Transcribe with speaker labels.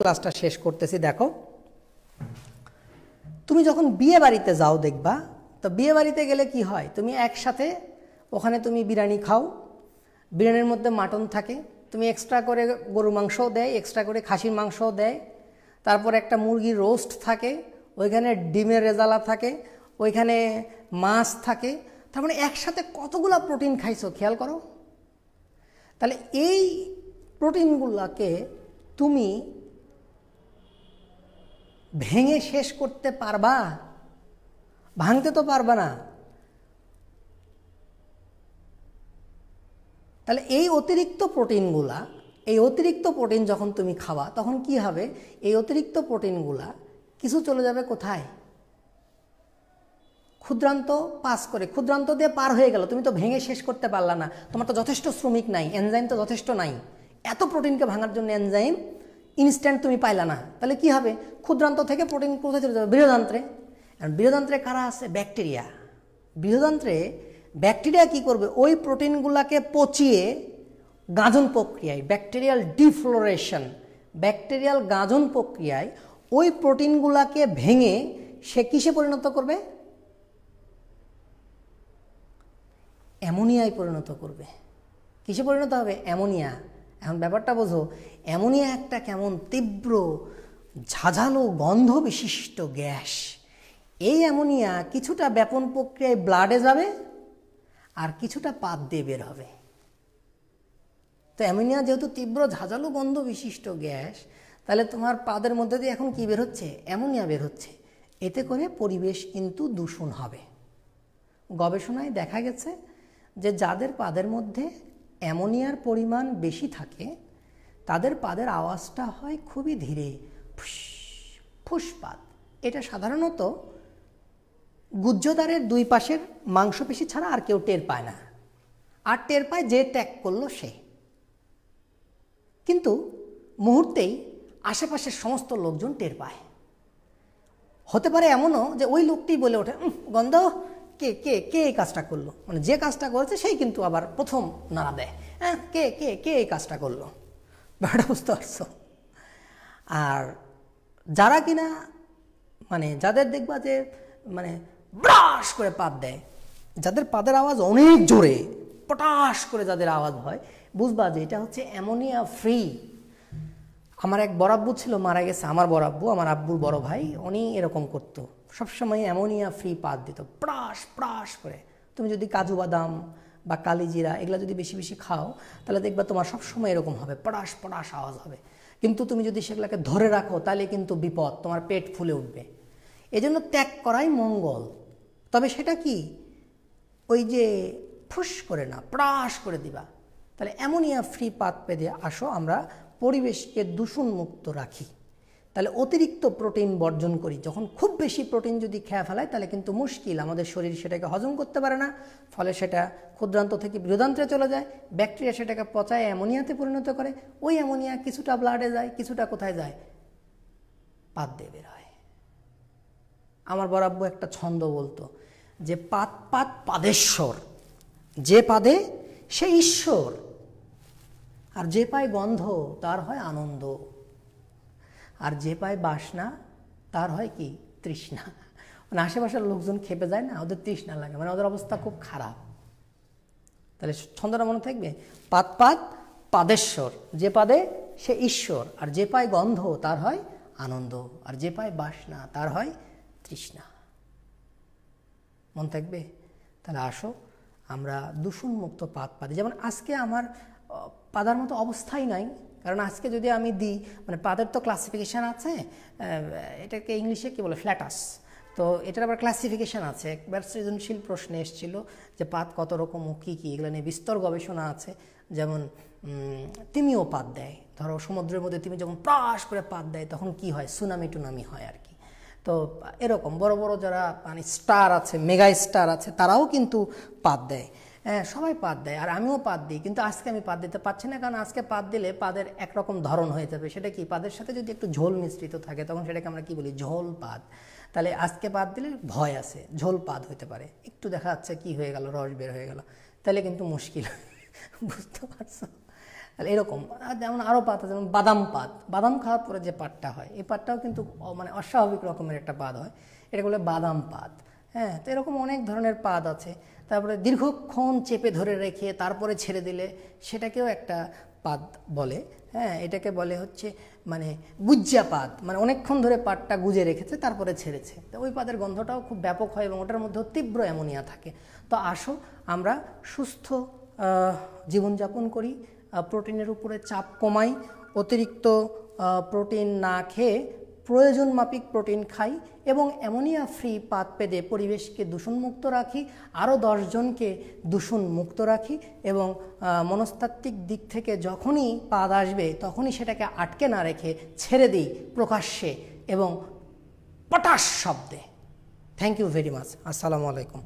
Speaker 1: ক্লাসটা শেষ করতেছি দেখো তুমি যখন বিয়ে বাড়িতে যাও দেখবা তো বিয়ে বাড়িতে গেলে কি হয় তুমি একসাথে ওখানে তুমি বিরিয়ানি খাও বিরিয়ানির মধ্যে মাটন থাকে তুমি এক্সট্রা করে গরু মাংসও দেয় এক্সট্রা করে খাসির মাংসও দেয় তারপর একটা মুরগির রোস্ট থাকে ওইখানে ডিমের রেজালা থাকে ওইখানে মাছ থাকে তার মানে একসাথে কতগুলো প্রোটিন খাইছো খেয়াল করো তাহলে এই প্রোটিনগুলোকে তুমি ভেঙে শেষ করতে পারবা ভাঙতে তো পারবা না তাহলে এই অতিরিক্ত প্রোটিনগুলা এই অতিরিক্ত প্রোটিন যখন তুমি খাওয়া তখন কি হবে এই অতিরিক্ত প্রোটিনগুলা কিছু চলে যাবে কোথায় ক্ষুদ্রান্ত পাস করে ক্ষুদ্রান্ত দিয়ে পার হয়ে গেল তুমি তো ভেঙে শেষ করতে পারলা না তোমার তো যথেষ্ট শ্রমিক নাই এনজাইম তো যথেষ্ট নাই এত প্রোটিনকে ভাঙার জন্য এনজাইম ইনস্ট্যান্ট তুমি পাইলা না তাহলে কি হবে ক্ষুদ্রান্ত থেকে প্রোটিন কোথায় চলে যাবে বৃহদান্ত্রে বৃহদান্ত্রে কারা আছে ব্যাকটেরিয়া বৃহদান্ত্রে ব্যাকটেরিয়া কি করবে ওই প্রোটিনগুলোকে পচিয়ে গাঁজন প্রক্রিয়ায় ব্যাকটেরিয়াল ডিফ্লোরেশন ব্যাকটেরিয়াল গাঁজন প্রক্রিয়ায় ওই প্রোটিনগুলোকে ভেঙে সে কিসে পরিণত করবে অ্যামোনিয়ায় পরিণত করবে কিসে পরিণত হবে অ্যামোনিয়া এখন ব্যাপারটা বোঝো এমনই একটা কেমন তীব্র ঝাঝালো গন্ধ বিশিষ্ট গ্যাস এই অ্যামোনিয়া কিছুটা ব্যাপন প্রক্রিয়ায় ব্লাডে যাবে আর কিছুটা পাত দিয়ে বের হবে তো অ্যামোনিয়া যেহেতু তীব্র ঝাঁঝালো গন্ধ বিশিষ্ট গ্যাস তাহলে তোমার পাদের মধ্যে দিয়ে এখন কি বের হচ্ছে অ্যামোনিয়া বের হচ্ছে এতে করে পরিবেশ কিন্তু দূষণ হবে গবেষণায় দেখা গেছে যে যাদের পাদের মধ্যে অ্যামোনিয়ার পরিমাণ বেশি থাকে তাদের পাদের আওয়াজটা হয় খুবই ধীরে ফুসপাত এটা সাধারণত গুজ্জদারের দুই পাশের মাংসপেশি ছাড়া আর কেউ টের পায় না আর টের পায় যে ট্যাগ করলো সে কিন্তু মুহূর্তেই আশেপাশের সমস্ত লোকজন টের পায় হতে পারে এমনও যে ওই লোকটি বলে ওঠে গন্ধ কে কে কে এই কাজটা করলো মানে যে কাজটা করেছে সেই কিন্তু আবার প্রথম নাড়া দেয় হ্যাঁ কে কে কে এই কাজটা করলো ব্যাপারটা বুঝতে পারছো আর যারা কিনা মানে যাদের দেখবা যে মানে ব্রাশ করে পাত দেয় যাদের পাদের আওয়াজ অনেক জোরে পটাশ করে যাদের আওয়াজ হয় বুঝবা যে এটা হচ্ছে অ্যামোনিয়া ফ্রি আমার এক আব্বু ছিল মারা গেছে আমার বরাব্বু আমার আব্বুর বড় ভাই উনি এরকম করতো সবসময় অ্যামোনিয়া ফ্রি পাত দিত প্রাস প্রাস করে তুমি যদি কাজু বাদাম বা কালিজিরা এগুলো যদি বেশি বেশি খাও তাহলে দেখবা তোমার সবসময় এরকম হবে পড়াশ পড়াশ আওয়াজ হবে কিন্তু তুমি যদি সেগুলোকে ধরে রাখো তাহলে কিন্তু বিপদ তোমার পেট ফুলে উঠবে এজন্য ত্যাগ করাই মঙ্গল তবে সেটা কি ওই যে ফুস করে না প্রাস করে দিবা তাহলে অ্যামোনিয়া ফ্রি পাত পেদে আসো আমরা পরিবেশকে দূষণমুক্ত রাখি তাহলে অতিরিক্ত প্রোটিন বর্জন করি যখন খুব বেশি প্রোটিন যদি খেয়ে ফেলায় তাহলে কিন্তু মুশকিল আমাদের শরীর সেটাকে হজম করতে পারে না ফলে সেটা ক্ষুদ্রান্ত থেকে বৃহদান্তে চলে যায় ব্যাকটেরিয়া সেটাকে পচায় অ্যামোনিয়াতে পরিণত করে ওই অ্যামোনিয়া কিছুটা ব্লাডে যায় কিছুটা কোথায় যায় পাত দিয়ে বেরোয় আমার বরাব্য একটা ছন্দ বলতো যে পাত পাত পাদেশ্বর যে পাদে সে ঈশ্বর আর যে পায় গন্ধ তার হয় আনন্দ আর যে পায় বাসনা তার হয় কি তৃষ্ণা মানে আশেপাশের লোকজন খেপে যায় না ওদের তৃষ্ণা লাগে মানে ওদের অবস্থা খুব খারাপ তাহলে ছন্দটা মনে থাকবে পাত পাত পাদেশ্বর যে পাদে সে ঈশ্বর আর যে পায় গন্ধ তার হয় আনন্দ আর যে পায় বাসনা তার হয় তৃষ্ণা মনে থাকবে তাহলে আসো আমরা দূষণমুক্ত পাত পাতে যেমন আজকে আমার পাদার মতো অবস্থাই নাই কারণ আজকে যদি আমি দিই মানে পাদের তো ক্লাসিফিকেশান আছে এটাকে ইংলিশে কী বলে ফ্ল্যাটাস তো এটার আবার ক্লাসিফিকেশান আছে একবার সৃজনশীল প্রশ্নে এসেছিল যে পাত কত রকম ও কী কী এগুলো নিয়ে বিস্তর গবেষণা আছে যেমন তিমিও পাত দেয় ধরো সমুদ্রের মধ্যে তিমি যখন প্রাস করে পাত দেয় তখন কি হয় সুনামি টুনামি হয় আর কি তো এরকম বড় বড় যারা মানে স্টার আছে মেগা স্টার আছে তারাও কিন্তু পাত দেয় সবাই পাত দেয় আর আমিও পাত দিই কিন্তু আজকে আমি পাত দিতে পারছি না কারণ আজকে পাত দিলে পাদের একরকম ধরন হয়ে যাবে সেটা কি পাদের সাথে যদি একটু ঝোল মিশ্রিত থাকে তখন সেটাকে আমরা কি বলি ঝোল পাত তাহলে আজকে পাত দিলে ভয় আছে ঝোল পাত হতে পারে একটু দেখা যাচ্ছে কি হয়ে গেল রস বের হয়ে গেল তাহলে কিন্তু মুশকিল বুঝতে পারছো তাহলে এরকম যেমন আরও পাত আছে যেমন বাদাম পাত বাদাম খাওয়ার পরে যে পাতটা হয় এই পাতটাও কিন্তু মানে অস্বাভাবিক রকমের একটা পাত হয় এটা বলে বাদাম পাত হ্যাঁ তো এরকম অনেক ধরনের পাদ আছে তারপরে দীর্ঘক্ষণ চেপে ধরে রেখে তারপরে ছেড়ে দিলে সেটাকেও একটা পাদ বলে হ্যাঁ এটাকে বলে হচ্ছে মানে গুজ্জা পাদ মানে অনেকক্ষণ ধরে পাটটা গুজে রেখেছে তারপরে ছেড়েছে তো ওই পাদের গন্ধটাও খুব ব্যাপক হয় এবং ওটার মধ্যেও তীব্র অ্যামোনিয়া থাকে তো আসো আমরা সুস্থ জীবনযাপন করি প্রোটিনের উপরে চাপ কমাই অতিরিক্ত প্রোটিন না খেয়ে প্রয়োজন মাপিক প্রোটিন খাই এবং অ্যামোনিয়া ফ্রি পাত পেদে পরিবেশকে দূষণমুক্ত রাখি আরও দশজনকে দূষণমুক্ত রাখি এবং মনস্তাত্ত্বিক দিক থেকে যখনই পাদ আসবে তখনই সেটাকে আটকে না রেখে ছেড়ে দিই প্রকাশ্যে এবং পটাশ শব্দে থ্যাংক ইউ ভেরি মাচ আসসালামু আলাইকুম